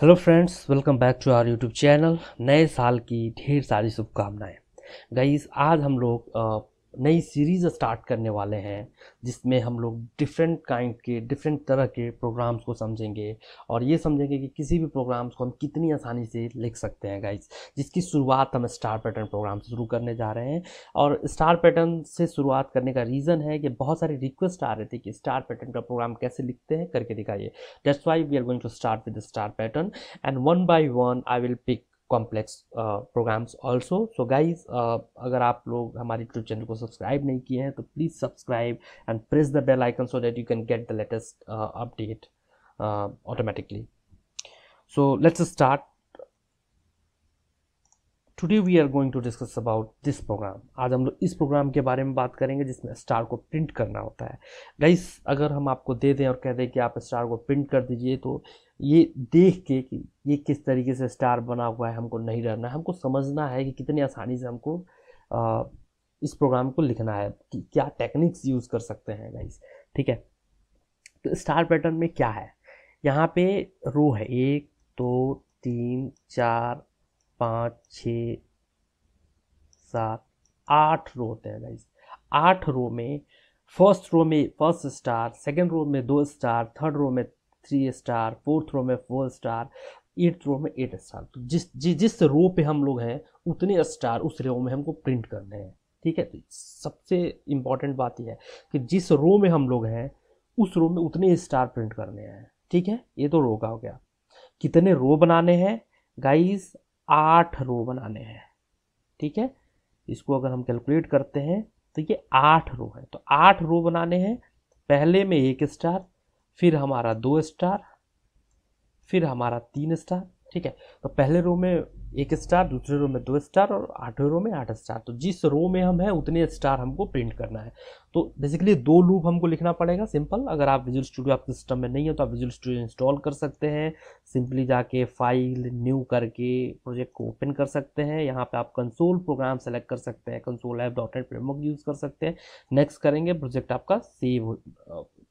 hello friends welcome back to our YouTube channel नए साल की ढेर सारी शुभकामनाएं गाइस आज हम लोग नई सीरीज़ स्टार्ट करने वाले हैं जिसमें हम लोग डिफरेंट काइंड के डिफरेंट तरह के प्रोग्राम्स को समझेंगे और ये समझेंगे कि किसी भी प्रोग्राम्स को हम कितनी आसानी से लिख सकते हैं गाइज जिसकी शुरुआत हम स्टार पैटर्न प्रोग्राम से शुरू करने जा रहे हैं और स्टार पैटर्न से शुरुआत करने का रीज़न है कि बहुत सारी रिक्वेस्ट आ रहे थे कि स्टार पैटर्न का प्रोग्राम कैसे लिखते हैं करके दिखाइए that's why we are going to start with star pattern and one by one I will pick complex programs also so guys अगर आप लोग हमारे यूट्यूब चैनल को सब्सक्राइब नहीं किए हैं तो please subscribe and press the bell icon so that you can get the latest update automatically so let's start today we are going to discuss about this program आज हम लोग इस programme के बारे में बात करेंगे जिसमें स्टार को प्रिंट करना होता है गाइस अगर हम आपको दे दें और कह दें कि आप स्टार को प्रिंट कर दीजिए तो ये देख के कि ये किस तरीके से स्टार बना हुआ है हमको नहीं रहना है हमको समझना है कि कितनी आसानी से हमको आ, इस प्रोग्राम को लिखना है कि क्या टेक्निक्स यूज़ कर सकते हैं गाइस ठीक है तो स्टार पैटर्न में क्या है यहाँ पे रो है एक दो तो, तीन चार पाँच छ सात आठ रो होते हैं गाइस आठ रो में फर्स्ट रो में फर्स्ट स्टार सेकंड रो में दो स्टार थर्ड रो में थ्री स्टार फोर्थ रो में फोर स्टार एट्थ रो में एट स्टार तो जिस जि, जिस रो पे हम लोग हैं उतने स्टार उस रो में हमको प्रिंट करने हैं ठीक है तो सबसे इम्पॉर्टेंट बात यह है कि जिस रो में हम लोग हैं उस रो में उतने स्टार प्रिंट करने हैं ठीक है ये तो रो का हो गया कितने रो बनाने हैं गाइस आठ रो बनाने हैं ठीक है इसको अगर हम कैलकुलेट करते हैं तो ये आठ रो है तो आठ रो बनाने हैं पहले में एक स्टार फिर हमारा दो स्टार फिर हमारा तीन स्टार ठीक है तो पहले रो में एक स्टार दूसरे रो में दो स्टार और आठवें रो में आठ स्टार तो जिस रो में हम हैं उतने स्टार हमको प्रिंट करना है तो बेसिकली दो लूप हमको लिखना पड़ेगा सिंपल अगर आप विजुअल स्टूडियो आपके सिस्टम में नहीं है तो आप विजुअल स्टूडियो इंस्टॉल कर सकते हैं सिंपली जाके फाइल न्यू करके प्रोजेक्ट को ओपन कर सकते हैं यहाँ पर आप कंसोल प्रोग्राम सेलेक्ट कर सकते हैं console app dot net framework use कर सकते हैं नेक्स्ट करेंगे प्रोजेक्ट आपका सेव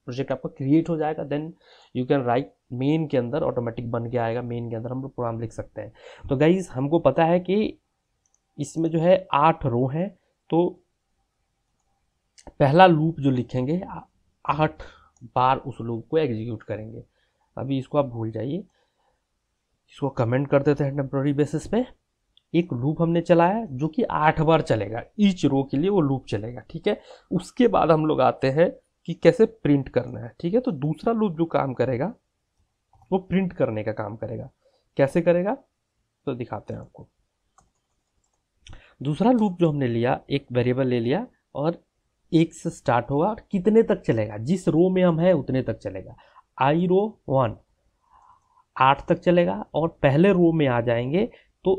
प्रोजेक्ट आपका क्रिएट हो जाएगा then you can write main के अंदर ऑटोमेटिक बन के आएगा मेन के अंदर हम लोग प्रोग्राम लिख सकते हैं तो गाइज हमको पता है कि इसमें जो है आठ रो हैं तो पहला लूप जो लिखेंगे आठ बार उस लूप को एग्जीक्यूट करेंगे अभी इसको आप भूल जाइए इसको कमेंट कर देते हैं टेम्प्रोरी बेसिस पे एक लूप हमने चलाया जो कि आठ बार चलेगा ईच रो के लिए वो लूप चलेगा ठीक है उसके बाद हम लोग आते हैं कि कैसे प्रिंट करना है ठीक है तो दूसरा लूप जो काम करेगा वो प्रिंट करने का काम करेगा कैसे करेगा तो दिखाते हैं आपको दूसरा लूप जो हमने लिया एक वेरिएबल ले लिया और एक से स्टार्ट होगा और कितने तक चलेगा जिस रो में हम हैं उतने तक चलेगा आई रो वन आठ तक चलेगा और पहले रो में आ जाएंगे तो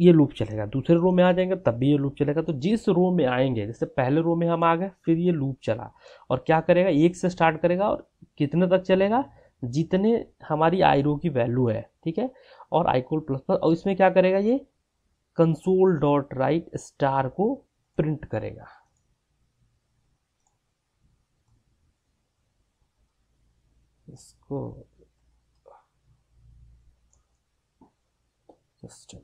ये लूप चलेगा दूसरे रो में आ जाएंगे तब भी ये लूप चलेगा तो जिस रो में आएंगे जैसे पहले रो में हम आ गए फिर ये लूप चला और क्या करेगा एक से स्टार्ट करेगा और कितने तक चलेगा जितने हमारी आई रो की वैल्यू है ठीक है और आईकोल प्लस प्लस और इसमें क्या करेगा ये कंसोल डॉट राइट स्टार को प्रिंट करेगा इसको जस्ट a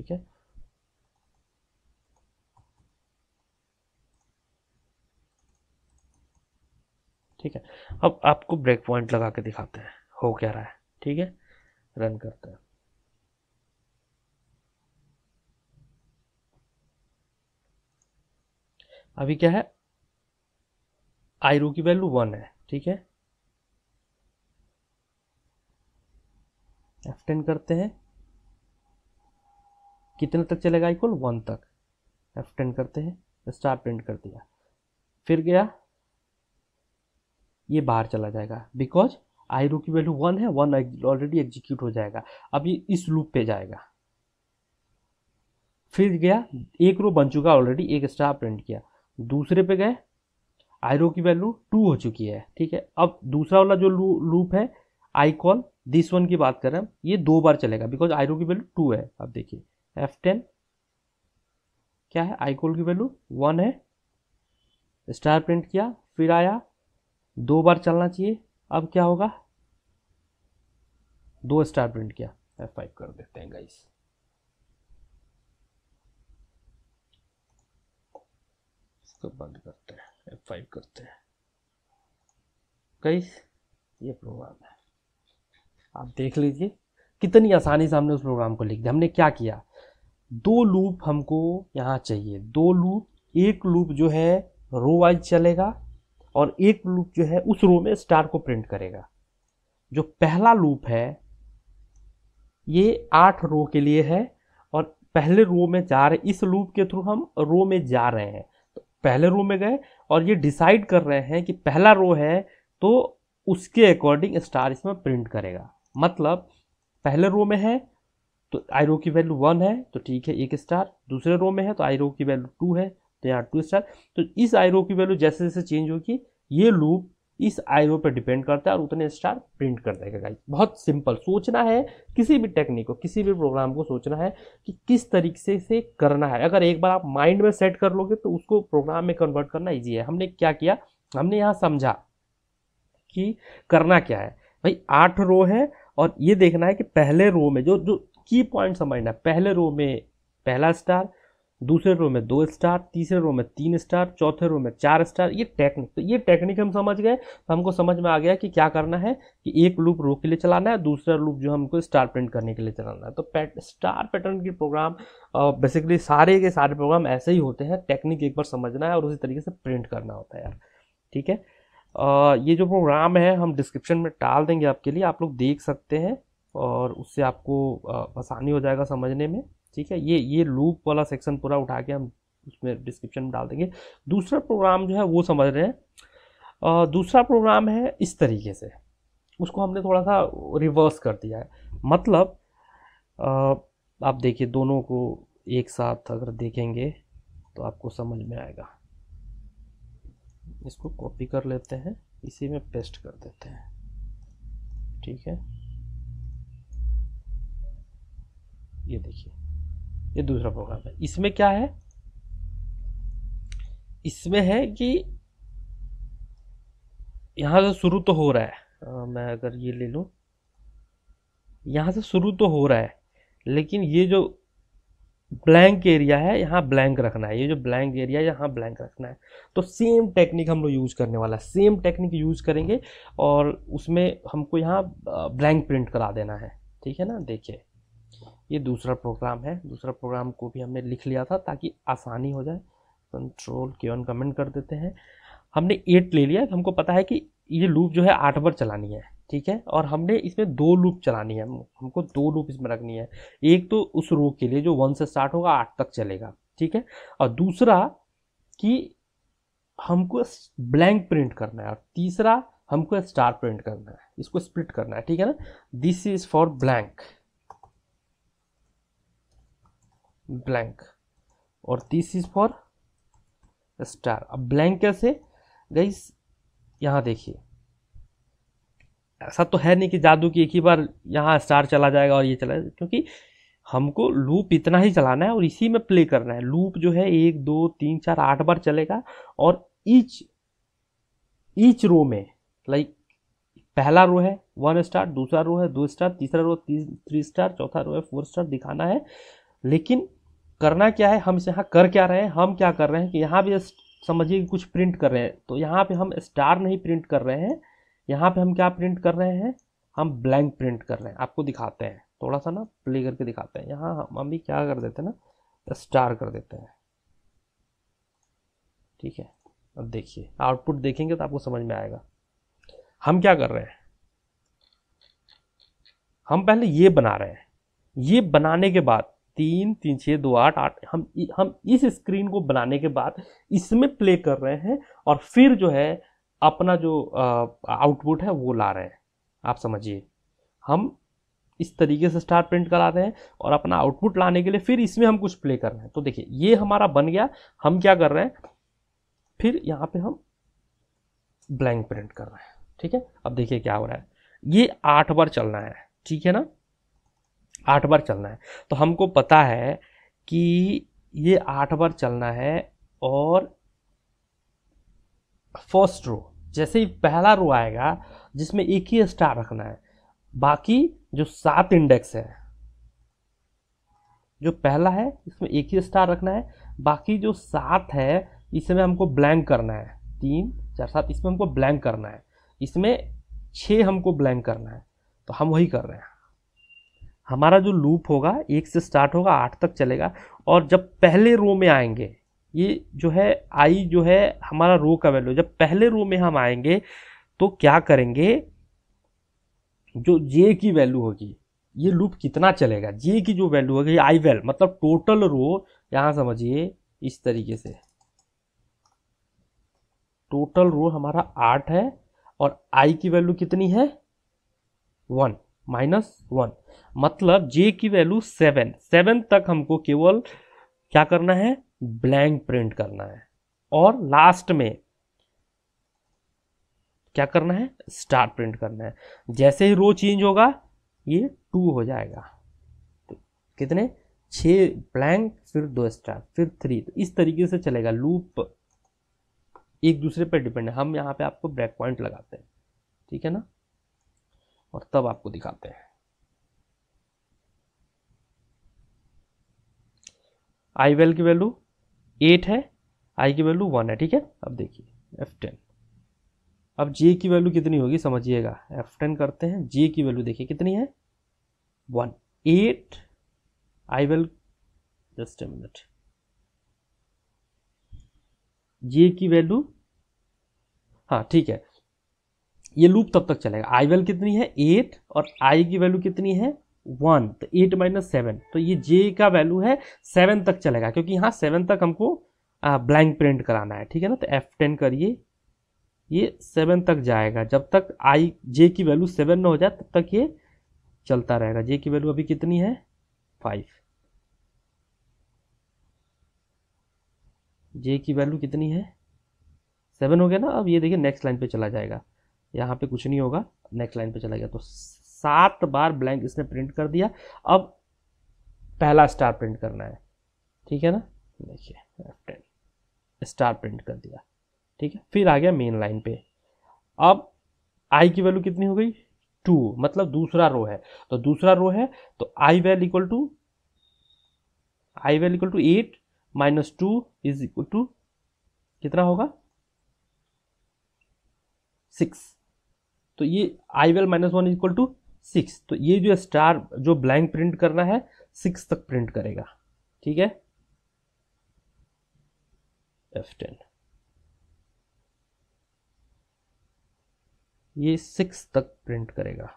ठीक है ठीक है अब आपको ब्रेक पॉइंट लगा के दिखाते हैं हो क्या रहा है ठीक है रन करते हैं अभी क्या है आयरू की वैल्यू वन है ठीक है एफ टेन करते हैं कितने तक चलेगा इक्वल वन तक एफ टेंट करते हैं स्टार प्रिंट कर दिया फिर गया ये बाहर चला जाएगा बिकॉज आई रू की वैल्यू वन है वन ऑलरेडी एग्जीक्यूट हो जाएगा अब ये इस लूप पे जाएगा फिर गया एक रो बन चुका ऑलरेडी एक स्टार प्रिंट किया दूसरे पे गए आई रो की वैल्यू टू हो चुकी है ठीक है अब दूसरा वाला जो लूप है आई कॉल दिस वन की बात करें ये दो बार चलेगा बिकॉज आई रो की वैल्यू टू है अब देखिए एफ टेन क्या है आई कोल की वैल्यू वन है स्टार प्रिंट किया फिर आया दो बार चलना चाहिए अब क्या होगा दो स्टार प्रिंट किया एफ फाइव कर देते हैं गाइस इसको बंद करते हैं एफ फाइव करते हैं गाइस ये प्रोग्राम है आप देख लीजिए कितनी आसानी से हमने उस प्रोग्राम को लिख दिया हमने क्या किया दो लूप हमको यहाँ चाहिए दो लूप एक लूप जो है रो वाइज चलेगा और एक लूप जो है उस रो में स्टार को प्रिंट करेगा जो पहला लूप है ये आठ रो के लिए है और पहले रो में जा रहे इस लूप के थ्रू हम रो में जा रहे हैं तो पहले रो में गए और ये डिसाइड कर रहे हैं कि पहला रो है तो उसके अकॉर्डिंग स्टार इसमें प्रिंट करेगा मतलब पहले रो में है तो आई रो की वैल्यू वन है तो ठीक है एक स्टार दूसरे रो में है तो आई रो की वैल्यू टू है तो यहाँ टू स्टार तो इस आई रो की वैल्यू जैसे जैसे चेंज होगी ये लूप इस आई रो पर डिपेंड करता है और उतने स्टार प्रिंट कर देगा गाइस बहुत सिंपल सोचना है किसी भी टेक्निक को किसी भी प्रोग्राम को सोचना है कि किस तरीके से करना है अगर एक बार आप माइंड में सेट कर लोगे तो उसको प्रोग्राम में कन्वर्ट करना ईजी है हमने क्या किया हमने यहाँ समझा कि करना क्या है भाई आठ रो है और ये देखना है कि पहले रो में जो जो की पॉइंट समझना पहले रो में पहला स्टार दूसरे रो में दो स्टार तीसरे रो में तीन स्टार चौथे रो में चार स्टार ये टेक्निक तो ये टेक्निक हम समझ गए तो हमको समझ में आ गया कि क्या करना है कि एक लूप रो के लिए चलाना है दूसरा लूप जो हमको स्टार प्रिंट करने के लिए चलाना है तो पैट, स्टार पैटर्न के प्रोग्राम बेसिकली सारे के सारे प्रोग्राम ऐसे ही होते हैं टेक्निक एक बार समझना है और उसी तरीके से प्रिंट करना होता है यार ठीक है आ, ये जो प्रोग्राम है हम डिस्क्रिप्शन में डाल देंगे आपके लिए आप लोग देख सकते हैं और उससे आपको आसानी हो जाएगा समझने में ठीक है ये ये लूप वाला सेक्शन पूरा उठा के हम उसमें डिस्क्रिप्शन में डाल देंगे दूसरा प्रोग्राम जो है वो समझ रहे हैं दूसरा प्रोग्राम है इस तरीके से उसको हमने थोड़ा सा रिवर्स कर दिया है मतलब आप देखिए दोनों को एक साथ अगर देखेंगे तो आपको समझ में आएगा इसको कॉपी कर लेते हैं इसी में पेस्ट कर देते हैं ठीक है ये देखिए ये दूसरा प्रोग्राम है इसमें क्या है इसमें है कि यहाँ से शुरू तो हो रहा है आ, मैं अगर ये ले लूँ यहाँ से शुरू तो हो रहा है लेकिन ये जो ब्लैंक एरिया है यहाँ ब्लैंक रखना है ये जो ब्लैंक एरिया है यहाँ ब्लैंक रखना है तो सेम टेक्निक हम लोग यूज़ करने वाला है सेम टेक्निक यूज़ करेंगे और उसमें हमको यहाँ ब्लैंक प्रिंट करा देना है ठीक है ना देखिए ये दूसरा प्रोग्राम है दूसरा प्रोग्राम को भी हमने लिख लिया था ताकि आसानी हो जाए कंट्रोल के ऑन कमेंट कर देते हैं हमने एट ले लिया हमको पता है कि ये लूप जो है आठ बार चलानी है ठीक है और हमने इसमें दो लूप चलानी है हमको दो लूप इसमें रखनी है एक तो उस रो के लिए जो वन से स्टार्ट होगा आठ तक चलेगा ठीक है और दूसरा कि हमको ब्लैंक प्रिंट करना है और तीसरा हमको स्टार प्रिंट करना है इसको स्प्लिट करना है ठीक है ना this is for blank blank और दिस इज फॉर स्टार अब ब्लैंक कैसे गई यहाँ देखिए ऐसा तो है नहीं कि जादू की एक ही बार यहाँ स्टार चला जाएगा और ये चला जाएगा क्योंकि हमको लूप इतना ही चलाना है और इसी में प्ले करना है लूप जो है एक दो तीन चार आठ बार चलेगा और ईच ईच रो में लाइक पहला रो है वन स्टार दूसरा रो है दो स्टार तीसरा रो थ्री स्टार चौथा रो है फोर स्टार दिखाना है लेकिन करना क्या है हम इसे यहाँ कर क्या रहे हैं हम क्या कर रहे हैं कि यहाँ भी समझिए कि कुछ प्रिंट कर रहे हैं तो यहाँ पे हम स्टार नहीं प्रिंट कर रहे हैं यहाँ पे हम क्या प्रिंट कर रहे हैं हम ब्लैंक प्रिंट कर रहे हैं आपको दिखाते हैं थोड़ा सा ना प्ले करके दिखाते हैं यहाँ हम अभी क्या कर देते हैं ना स्टार कर देते हैं ठीक है अब देखिए आउटपुट देखेंगे तो आपको समझ में आएगा हम क्या कर रहे हैं हम पहले ये बना रहे हैं ये बनाने के बाद तीन तीन छः दो आठ आठ हम हम इस स्क्रीन को बनाने के बाद इसमें प्ले कर रहे हैं और फिर जो है अपना जो आउटपुट है वो ला रहे हैं आप समझिए हम इस तरीके से स्टार प्रिंट करा रहे हैं और अपना आउटपुट लाने के लिए फिर इसमें हम कुछ प्ले कर रहे हैं तो देखिए ये हमारा बन गया हम क्या कर रहे हैं फिर यहाँ पे हम ब्लैंक प्रिंट कर रहे हैं ठीक है अब देखिए क्या हो रहा है ये आठ बार चलना है ठीक है ना आठ बार चलना है तो हमको पता है कि ये आठ बार चलना है और फर्स्ट रो जैसे ही पहला रो आएगा जिसमें एक ही स्टार रखना है बाकी जो सात इंडेक्स है जो पहला है इसमें एक ही स्टार रखना है बाकी जो सात है इसमें हमको ब्लैंक करना है तीन चार सात इसमें हमको ब्लैंक करना है इसमें छः हमको ब्लैंक करना है तो हम वही कर रहे हैं हमारा जो लूप होगा एक से स्टार्ट होगा आठ तक चलेगा और जब पहले रो में आएंगे ये जो है आई जो है हमारा रो का वैल्यू जब पहले रो में हम आएंगे तो क्या करेंगे जो जे की वैल्यू होगी ये लूप कितना चलेगा जे की जो वैल्यू होगी आई वैल मतलब टोटल रो यहाँ समझिए इस तरीके से टोटल रो हमारा आठ है और आई की वैल्यू कितनी है वन माइनस वन मतलब जे की वैल्यू सेवन सेवन तक हमको केवल क्या करना है ब्लैंक प्रिंट करना है और लास्ट में क्या करना है स्टार प्रिंट करना है जैसे ही रो चेंज होगा ये टू हो जाएगा तो कितने छ ब्लैंक फिर दो स्टार फिर थ्री तो इस तरीके से चलेगा लूप एक दूसरे पर डिपेंड है हम यहां पे आपको ब्रेक पॉइंट लगाते हैं ठीक है ना और तब आपको दिखाते हैं आई वेल की वैल्यू एट है आई की वैल्यू वन है ठीक है अब देखिए एफ टेन अब जे की वैल्यू कितनी होगी समझिएगा एफ टेन करते हैं जे की वैल्यू देखिए कितनी है one eight I val just a minute J की वैल्यू हाँ ठीक है ये लूप तब तक चलेगा आई वैल्यू कितनी है एट और आई की वैल्यू कितनी है वन तो एट माइनस सेवन तो ये जे का वैल्यू है सेवन तक चलेगा क्योंकि यहाँ सेवन तक हमको ब्लैंक प्रिंट कराना है ठीक है ना तो एफ टेन करिए ये सेवन तक जाएगा जब तक आई जे की वैल्यू सेवन ना हो जाए तब तक ये चलता रहेगा जे की वैल्यू अभी कितनी है फाइव जे की वैल्यू कितनी है सेवन हो गया ना अब ये देखिए नेक्स्ट लाइन पे चला जाएगा यहाँ पे कुछ नहीं होगा नेक्स्ट लाइन पे चला गया तो सात बार ब्लैंक इसने प्रिंट कर दिया अब पहला स्टार प्रिंट करना है ठीक है ना देखिए टेन स्टार प्रिंट कर दिया ठीक है फिर आ गया मेन लाइन पे अब आई की वैल्यू कितनी हो गई टू मतलब दूसरा रो है तो दूसरा रो है तो I val equal to I val equal to eight minus two is equal to कितना होगा सिक्स तो ये I val minus one equal to six तो ये जो स्टार जो ब्लैंक प्रिंट करना है सिक्स तक प्रिंट करेगा ठीक है एफ टेन ये सिक्स तक प्रिंट करेगा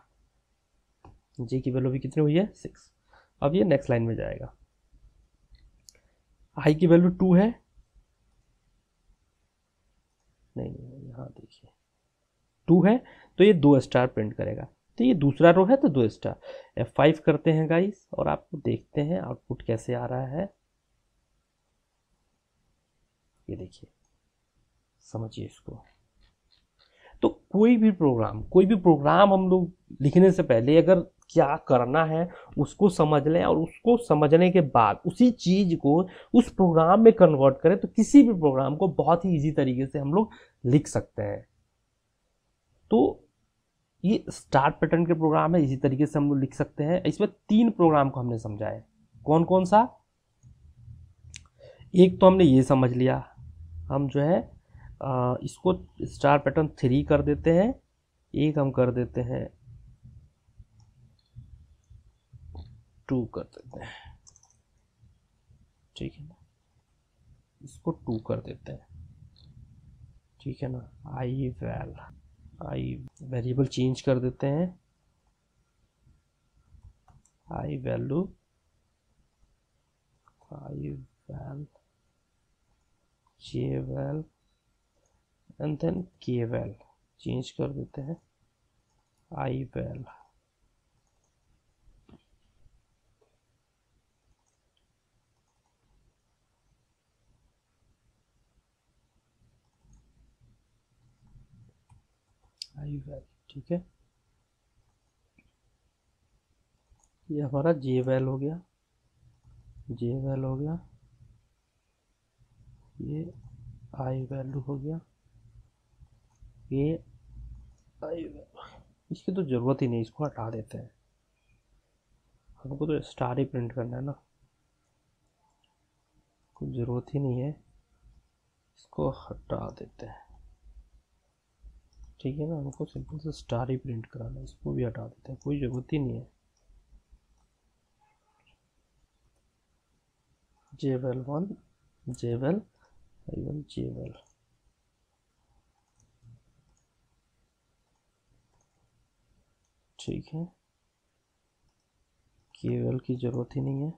जे की वैल्यू भी कितनी हुई है सिक्स अब ये नेक्स्ट लाइन में जाएगा आई की वैल्यू टू है नहीं नहीं यहां देखिए टू है तो ये दो स्टार प्रिंट करेगा तो ये दूसरा रो है तो दो स्टार एफ फाइव करते हैं गाइस और आपको देखते हैं आउटपुट कैसे आ रहा है ये देखिए समझिए इसको तो कोई भी प्रोग्राम कोई भी प्रोग्राम हम लोग लिखने से पहले अगर क्या करना है उसको समझ लें और उसको समझने के बाद उसी चीज़ को उस प्रोग्राम में कन्वर्ट करें तो किसी भी प्रोग्राम को बहुत ही इजी तरीके से हम लोग लिख सकते हैं ये स्टार पैटर्न के प्रोग्राम है इसी तरीके से हम लोग लिख सकते हैं इसमें तीन प्रोग्राम को हमने समझा है कौन कौन सा एक तो हमने ये समझ लिया हम जो है इसको स्टार पैटर्न थ्री कर देते हैं एक हम कर देते हैं टू कर देते हैं ठीक है ना इसको टू कर देते हैं ठीक है ना I val I variable change कर देते हैं I value I val J val and then K val change कर देते हैं आई वैल आई वैल्यू ठीक है ये हमारा जे वैल हो गया जे वैल हो गया ये आई वैल्यू हो गया ये आई वैल्यू इसकी तो ज़रूरत ही नहीं इसको हटा देते हैं हमको तो स्टार ही प्रिंट करना है ना कोई ज़रूरत ही नहीं है इसको हटा देते हैं ठीक है ना हमको सिंपल से स्टार ही प्रिंट कराना है इसको भी हटा देते हैं कोई ज़रूरत ही नहीं है J val one J val I J val ठीक है केवल की ज़रूरत ही नहीं है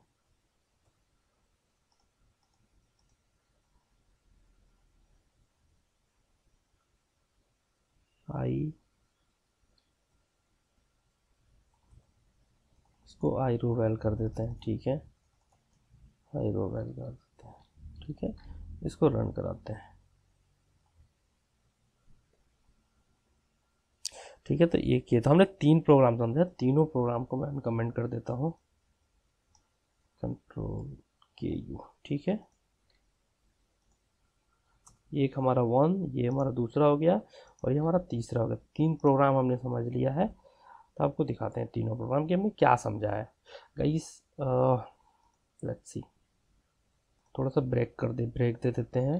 आई इसको आई रोवेल कर देते हैं ठीक है आई रोवेल कर देते हैं ठीक है इसको रन कराते हैं ठीक है तो ये किए तो हमने तीन प्रोग्राम समझा तीनों प्रोग्राम को मैं अनकमेंट कर देता हूँ कंट्रोल के यू ठीक है एक हमारा वन ये हमारा दूसरा हो गया और ये हमारा तीसरा हो गया तीन प्रोग्राम हमने समझ लिया है तो आपको दिखाते हैं तीनों प्रोग्राम की हमने क्या समझा है गाइस लेट्स सी थोड़ा सा ब्रेक कर दे ब्रेक दे देते हैं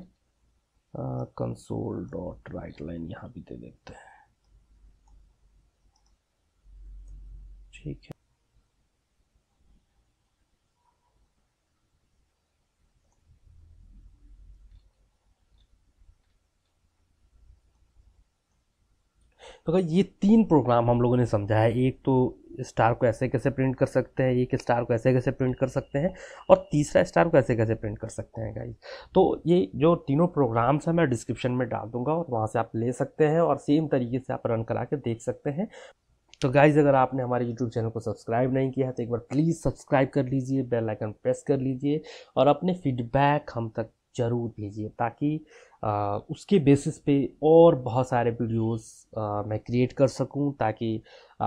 कंसोल डॉट राइट लाइन यहाँ भी दे देते हैं ठीक है तो अगर ये तीन प्रोग्राम हम लोगों ने समझा है एक तो स्टार को ऐसे कैसे प्रिंट कर सकते हैं एक स्टार को ऐसे कैसे प्रिंट कर सकते हैं और तीसरा स्टार को ऐसे कैसे प्रिंट कर सकते हैं गाइज तो ये जो तीनों प्रोग्राम्स हैं मैं डिस्क्रिप्शन में डाल दूंगा और वहाँ से आप ले सकते हैं और सेम तरीके से आप रन करा के देख सकते हैं तो गाइज़ अगर आपने हमारे यूट्यूब चैनल को सब्सक्राइब नहीं किया है तो एक बार प्लीज़ सब्सक्राइब कर लीजिए बेल आइकन प्रेस कर लीजिए और अपने फीडबैक हम तक ज़रूर भेजिए ताकि आ, उसके बेसिस पे और बहुत सारे वीडियोस मैं क्रिएट कर सकूं ताकि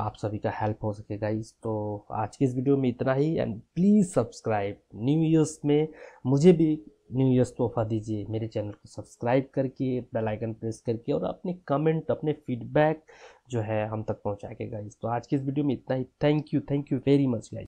आप सभी का हेल्प हो सके गाइस तो आज के इस वीडियो में इतना ही and please subscribe new years में मुझे भी न्यू ईयर्स तोहफा दीजिए मेरे चैनल को सब्सक्राइब करके बेल आइकन प्रेस करके और अपने कमेंट अपने फीडबैक जो है हम तक पहुँचा के गाइज तो आज की इस वीडियो में इतना ही thank you thank you very much guys